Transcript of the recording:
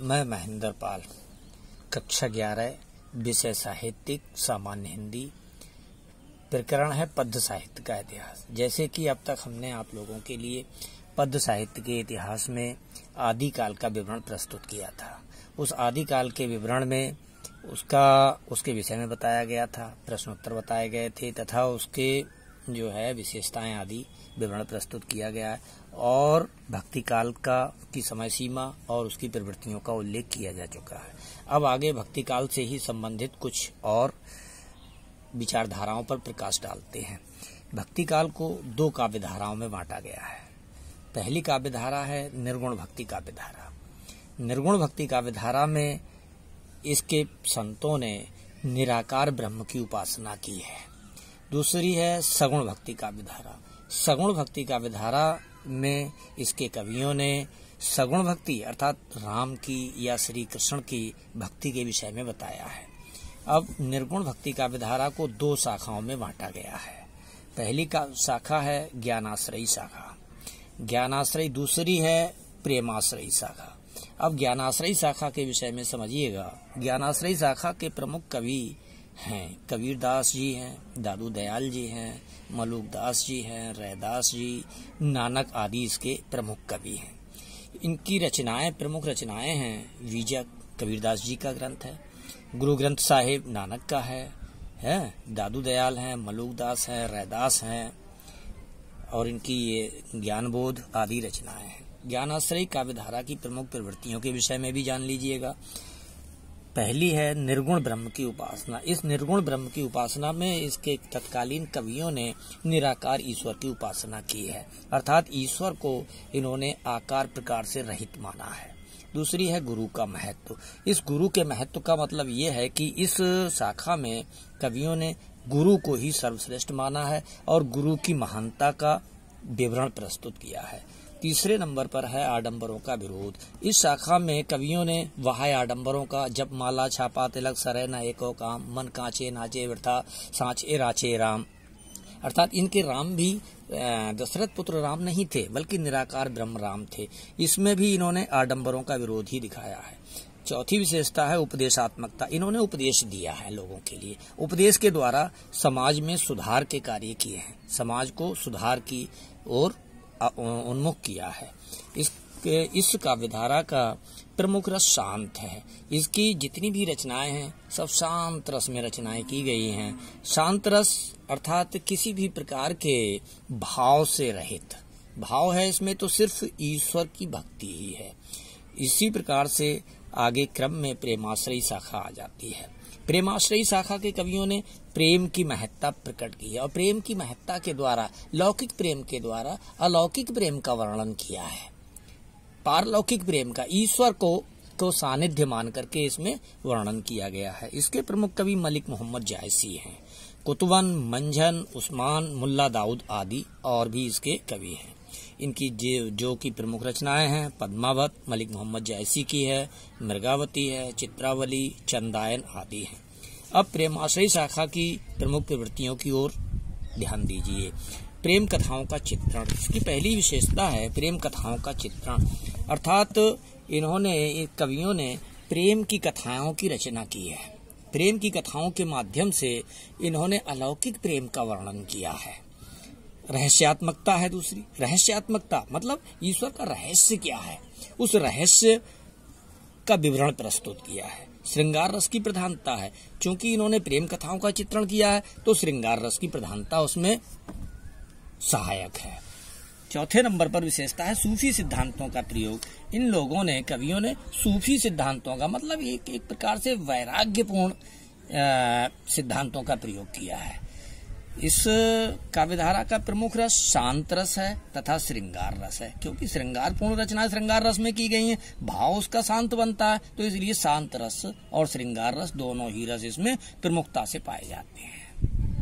मैं महेंद्र पाल कक्षा ग्यारह विषय साहित्यिक सामान्य हिंदी प्रकरण है पद्य साहित्य का इतिहास जैसे कि अब तक हमने आप लोगों के लिए पद्य साहित्य के इतिहास में आदिकाल का विवरण प्रस्तुत किया था उस आदिकाल के विवरण में उसका उसके विषय में बताया गया था प्रश्नोत्तर बताए गए थे तथा उसके जो है विशेषताएं आदि विवरण प्रस्तुत किया गया है और भक्ति काल का की समय सीमा और उसकी प्रवृत्तियों का उल्लेख किया जा चुका है अब आगे भक्ति काल से ही संबंधित कुछ और विचारधाराओं पर प्रकाश डालते हैं भक्ति काल को दो काव्य धाराओं में बांटा गया है पहली काव्य धारा है निर्गुण भक्ति काव्य धारा निर्गुण भक्ति काव्य धारा में इसके संतों ने निराकार ब्रह्म की उपासना की है दूसरी है सगुण भक्ति काव्य धारा सगुण भक्ति काव्य धारा में इसके कवियों ने सगुण भक्ति अर्थात राम की या श्री कृष्ण की भक्ति के विषय में बताया है अब निर्गुण भक्ति काव्य धारा को दो शाखाओं में बांटा गया है पहली का शाखा है ज्ञानाश्रयी शाखा ज्ञानाश्रयी दूसरी है प्रेमाश्रयी शाखा अब ज्ञानाश्रयी शाखा के विषय में समझिएगा ज्ञानाश्रयी शाखा के प्रमुख कवि हैं कबीर दास जी हैं दादू दयाल जी हैं मलूक दास जी हैं रैदास जी नानक आदि इसके प्रमुख कवि हैं इनकी रचनाएं प्रमुख रचनाएं हैं विजय कबीरदास जी का ग्रंथ है गुरु ग्रंथ साहिब नानक का है हैं दादू दयाल हैं मलूक दास हैं रैदास हैं और इनकी ये ज्ञानबोध आदि रचनाएं हैं आश्रय काव्यधारा की प्रमुख प्रवृत्तियों के विषय में भी जान लीजिएगा पहली है निर्गुण ब्रह्म की उपासना इस निर्गुण ब्रह्म की उपासना में इसके तत्कालीन कवियों ने निराकार ईश्वर की उपासना की है अर्थात ईश्वर को इन्होंने आकार प्रकार से रहित माना है दूसरी है गुरु का महत्व इस गुरु के महत्व का मतलब ये है कि इस शाखा में कवियों ने गुरु को ही सर्वश्रेष्ठ माना है और गुरु की महानता का विवरण प्रस्तुत किया है तीसरे नंबर पर है आडंबरों का विरोध इस शाखा में कवियों ने वहा आडंबरों का जब माला छापा तिलक सरय न एको काम मन कांचे नाचे वृथा सांच राचे राम अर्थात इनके राम भी दशरथ पुत्र राम नहीं थे बल्कि निराकार ब्रह्म राम थे इसमें भी इन्होंने आडंबरों का विरोध ही दिखाया है चौथी विशेषता है उपदेशात्मकता इन्होंने उपदेश दिया है लोगों के लिए उपदेश के द्वारा समाज में सुधार के कार्य किए हैं समाज को सुधार की और उन्मुख किया है इस इस काव्यधारा का प्रमुख रस शांत है इसकी जितनी भी रचनाएं हैं सब शांत रस में रचनाएं की गई हैं शांत रस अर्थात किसी भी प्रकार के भाव से रहित भाव है इसमें तो सिर्फ ईश्वर की भक्ति ही है इसी प्रकार से आगे क्रम में प्रेमाश्रय शाखा आ जाती है प्रेमाश्रयी शाखा के कवियों ने प्रेम की महत्ता प्रकट की है और प्रेम की महत्ता के द्वारा लौकिक प्रेम के द्वारा अलौकिक प्रेम का वर्णन किया है पारलौकिक प्रेम का ईश्वर को को सानिध्य मान करके इसमें वर्णन किया गया है इसके प्रमुख कवि मलिक मोहम्मद जायसी हैं कुतुबन मंझन उस्मान मुल्ला दाऊद आदि और भी इसके कवि हैं इनकी जो जो की प्रमुख रचनाएं हैं पद्मावत मलिक मोहम्मद जैसी की है मृगावती है चित्रावली चंदायन आदि हैं अब प्रेमाश्रय शाखा की प्रमुख प्रवृत्तियों की ओर ध्यान दीजिए प्रेम कथाओं का चित्रण इसकी पहली विशेषता है प्रेम कथाओं का चित्रण अर्थात इन्होंने कवियों ने प्रेम की कथाओं की रचना की है प्रेम की कथाओं के माध्यम से इन्होंने अलौकिक प्रेम का वर्णन किया है रहस्यात्मकता है दूसरी रहस्यात्मकता मतलब ईश्वर का रहस्य क्या है उस रहस्य का विवरण प्रस्तुत किया है श्रृंगार रस की प्रधानता है क्योंकि इन्होंने प्रेम कथाओं का चित्रण किया है तो श्रृंगार रस की प्रधानता उसमें सहायक है चौथे नंबर पर विशेषता है सूफी सिद्धांतों का प्रयोग इन लोगों ने कवियों ने सूफी सिद्धांतों का मतलब एक एक प्रकार से वैराग्यपूर्ण सिद्धांतों का प्रयोग किया है इस काव्यधारा का प्रमुख रस शांत रस है तथा श्रृंगार रस है क्योंकि श्रृंगार पूर्ण रचना श्रृंगार रस में की गई है भाव उसका शांत बनता है तो इसलिए शांत रस और श्रृंगार रस दोनों ही रस इसमें प्रमुखता से पाए जाते हैं